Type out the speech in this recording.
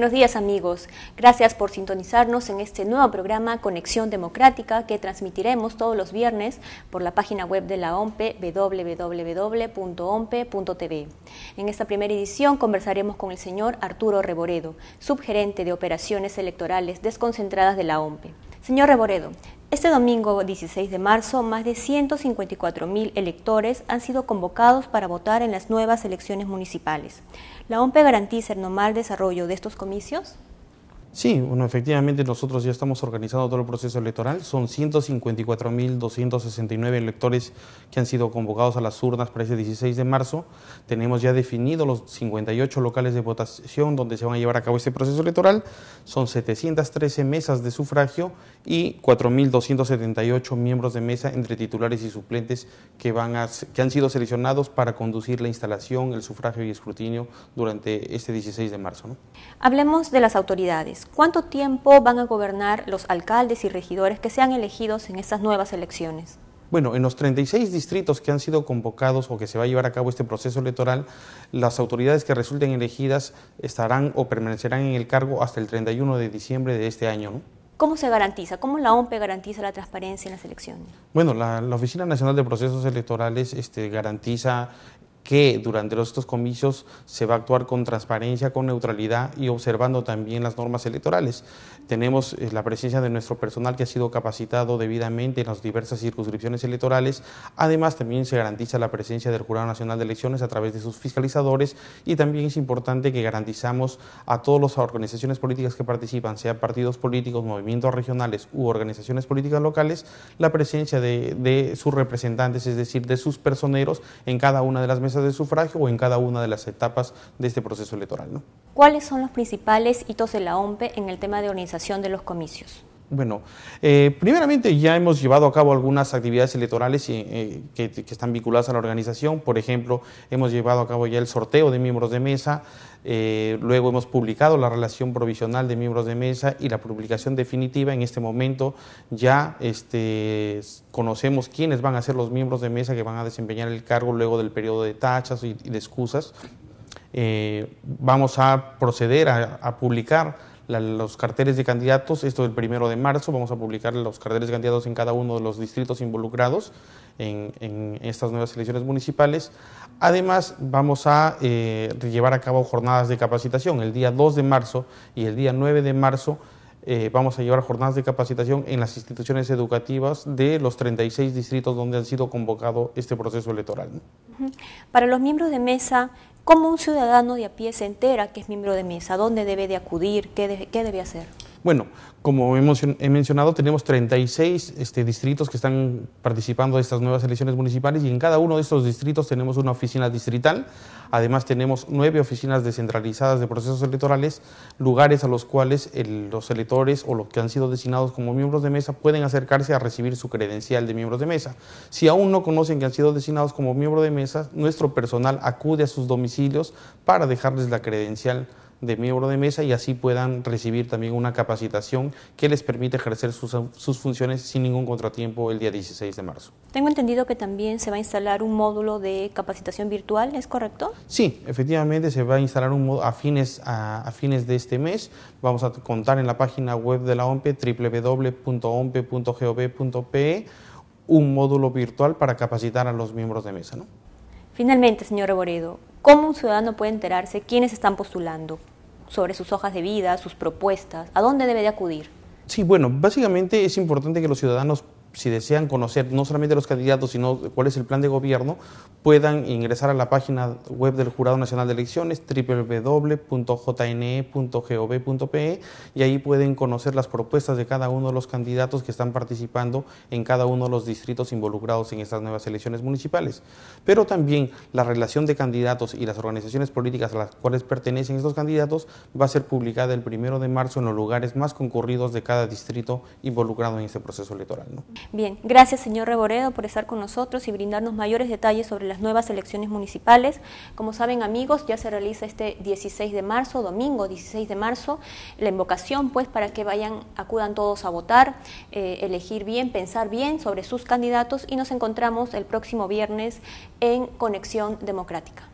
Buenos días amigos, gracias por sintonizarnos en este nuevo programa Conexión Democrática que transmitiremos todos los viernes por la página web de la OMP www.ompe.tv. En esta primera edición conversaremos con el señor Arturo Reboredo, subgerente de operaciones electorales desconcentradas de la OMPE. Señor Reboredo, este domingo 16 de marzo, más de 154.000 electores han sido convocados para votar en las nuevas elecciones municipales. ¿La OMPE garantiza el normal desarrollo de estos comicios? Sí, bueno, efectivamente nosotros ya estamos organizando todo el proceso electoral. Son 154.269 electores que han sido convocados a las urnas para ese 16 de marzo. Tenemos ya definidos los 58 locales de votación donde se van a llevar a cabo este proceso electoral. Son 713 mesas de sufragio y 4.278 miembros de mesa entre titulares y suplentes que, van que han sido seleccionados para conducir la instalación, el sufragio y escrutinio durante este 16 de marzo. Hablemos de las autoridades. ¿Cuánto tiempo van a gobernar los alcaldes y regidores que sean elegidos en estas nuevas elecciones? Bueno, en los 36 distritos que han sido convocados o que se va a llevar a cabo este proceso electoral, las autoridades que resulten elegidas estarán o permanecerán en el cargo hasta el 31 de diciembre de este año. ¿Cómo se garantiza? ¿Cómo la OMPE garantiza la transparencia en las elecciones? Bueno, la, Oficina Nacional de Procesos Electorales este, garantiza que durante estos comicios se va a actuar con transparencia, con neutralidad y observando también las normas electorales. Tenemos eh, la presencia de nuestro personal que ha sido capacitado debidamente en las diversas circunscripciones electorales. Además, también se garantiza la presencia del Jurado Nacional de Elecciones a través de sus fiscalizadores y también es importante que garantizamos a todas las organizaciones políticas que participan, sean partidos políticos, movimientos regionales u organizaciones políticas locales, la presencia de, de sus representantes, es decir, de sus personeros en cada una de las mesas de sufragio o en cada una de las etapas de este proceso electoral. ¿no? ¿Cuáles son los principales hitos de la OMP en el tema de organización de los comicios? Bueno, eh, primeramente ya hemos llevado a cabo algunas actividades electorales eh, eh, que, están vinculadas a la organización. Por ejemplo, hemos llevado a cabo ya el sorteo de miembros de mesa, luego hemos publicado la relación provisional de miembros de mesa y la publicación definitiva. En este momento ya este, conocemos quiénes van a ser los miembros de mesa que van a desempeñar el cargo luego del periodo de tachas y, de excusas. vamos a proceder a publicar los carteles de candidatos. Esto es el primero de marzo. Vamos a publicar los carteles de candidatos en cada uno de los distritos involucrados en, estas nuevas elecciones municipales. Además, vamos a eh, llevar a cabo jornadas de capacitación. El día 2 de marzo y el día 9 de marzo eh, vamos a llevar jornadas de capacitación en las instituciones educativas de los 36 distritos donde han sido convocado este proceso electoral. Para los miembros de mesa, ¿Cómo un ciudadano de a pie se entera que es miembro de mesa? ¿Dónde debe de acudir? ¿Qué, qué debe hacer? Bueno, como he mencionado, tenemos 36 este, distritos que están participando de estas nuevas elecciones municipales y en cada uno de estos distritos tenemos una oficina distrital. Además, tenemos nueve oficinas descentralizadas de procesos electorales, lugares a los cuales los electores o los que han sido designados como miembros de mesa pueden acercarse a recibir su credencial de miembros de mesa. Si aún no conocen que han sido designados como miembro de mesa, nuestro personal acude a sus domicilios para dejarles la credencial de miembro de mesa y así puedan recibir también una capacitación que les permite ejercer sus, funciones sin ningún contratiempo el día 16 de marzo. Tengo entendido que también se va a instalar un módulo de capacitación virtual, ¿es correcto? Sí, efectivamente se va a instalar un módulo a fines, a, fines de este mes. Vamos a contar en la página web de la OMPE www.ompe.gov.pe un módulo virtual para capacitar a los miembros de mesa. Finalmente, señor Reboredo, ¿cómo un ciudadano puede enterarse quiénes están postulando? sobre sus hojas de vida, sus propuestas? ¿A dónde debe de acudir? Sí, bueno, básicamente es importante que los ciudadanos si desean conocer no solamente los candidatos, sino cuál es el plan de gobierno, puedan ingresar a la página web del Jurado Nacional de Elecciones, www.jne.gov.pe, y ahí pueden conocer las propuestas de cada uno de los candidatos que están participando en cada uno de los distritos involucrados en estas nuevas elecciones municipales. Pero también la relación de candidatos y las organizaciones políticas a las cuales pertenecen estos candidatos va a ser publicada el primero de marzo en los lugares más concurridos de cada distrito involucrado en este proceso electoral. Bien, gracias señor Reboredo por estar con nosotros y brindarnos mayores detalles sobre las nuevas elecciones municipales. Como saben amigos, ya se realiza este 16 de marzo, domingo 16 de marzo, la invocación pues para que vayan, acudan todos a votar, eh, elegir bien, pensar bien sobre sus candidatos y nos encontramos el próximo viernes en Conexión Democrática.